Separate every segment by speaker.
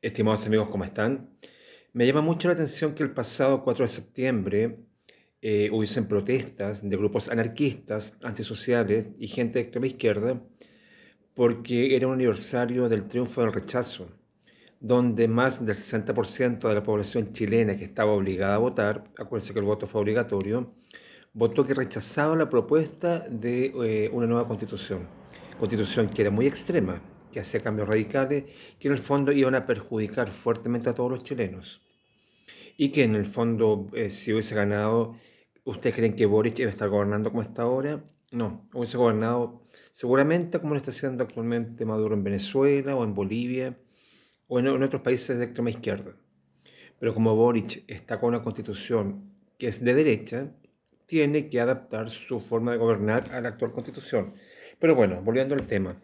Speaker 1: Estimados amigos, ¿cómo están? Me llama mucho la atención que el pasado 4 de septiembre eh, hubiesen protestas de grupos anarquistas, antisociales y gente de extrema izquierda porque era un aniversario del triunfo del rechazo, donde más del 60% de la población chilena que estaba obligada a votar, acuérdense que el voto fue obligatorio, votó que rechazaba la propuesta de eh, una nueva constitución, constitución que era muy extrema, hacer cambios radicales que en el fondo iban a perjudicar fuertemente a todos los chilenos. Y que en el fondo, eh, si hubiese ganado, ¿ustedes creen que Boric iba a estar gobernando como está ahora? No, hubiese gobernado seguramente como lo está haciendo actualmente Maduro en Venezuela o en Bolivia o en, en otros países de extrema izquierda. Pero como Boric está con una constitución que es de derecha, tiene que adaptar su forma de gobernar a la actual constitución. Pero bueno, volviendo al tema.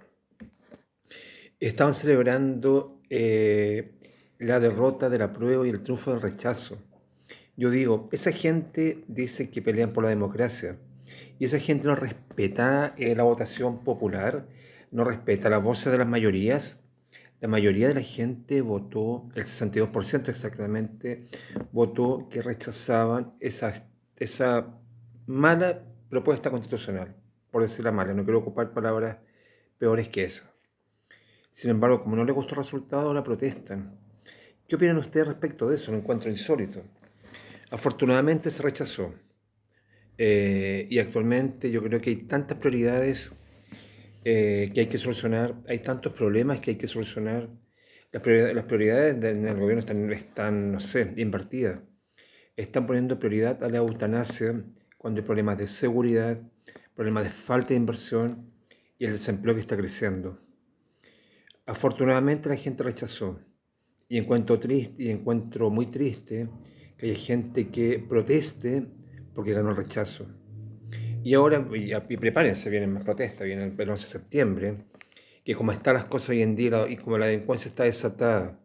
Speaker 1: Estaban celebrando eh, la derrota de la prueba y el triunfo del rechazo. Yo digo, esa gente dice que pelean por la democracia y esa gente no respeta eh, la votación popular, no respeta las voces de las mayorías. La mayoría de la gente votó, el 62% exactamente, votó que rechazaban esa, mala propuesta constitucional, por la mala, no quiero ocupar palabras peores que esa. Sin embargo, como no le gustó el resultado, la protestan. ¿Qué opinan ustedes respecto de eso? Lo encuentro insólito. Afortunadamente se rechazó. Eh, y actualmente yo creo que hay tantas prioridades eh, que hay que solucionar, hay tantos problemas que hay que solucionar. Las prioridades, del gobierno están, están, no sé, invertidas. Están poniendo prioridad a la eutanasia cuando hay problemas de seguridad, problemas de falta de inversión y el desempleo que está creciendo. Afortunadamente la gente rechazó. Y encuentro, triste, y encuentro muy triste que haya gente que proteste porque ganó el rechazo. Y ahora, y, prepárense, vienen más protestas, viene el 11 de septiembre, que como están las cosas hoy en día y como la delincuencia está desatada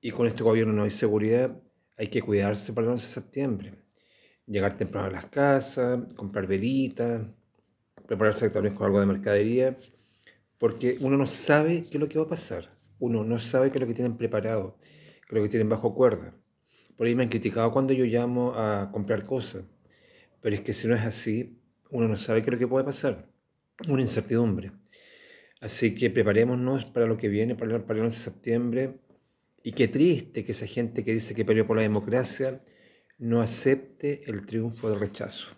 Speaker 1: y con este gobierno no hay seguridad, hay que cuidarse para el 11 de septiembre. Llegar temprano a las casas, comprar velitas, prepararse también con algo de mercadería porque uno no sabe qué es lo que va a pasar, uno no sabe qué es lo que tienen preparado, qué es lo que tienen bajo cuerda. Por ahí me han criticado cuando yo llamo a comprar cosas, pero es que si no es así, uno no sabe qué es lo que puede pasar, una incertidumbre. Así que preparémonos para lo que viene, para el 11 de septiembre. Y qué triste que esa gente que dice que peleó por la democracia no acepte el triunfo del rechazo.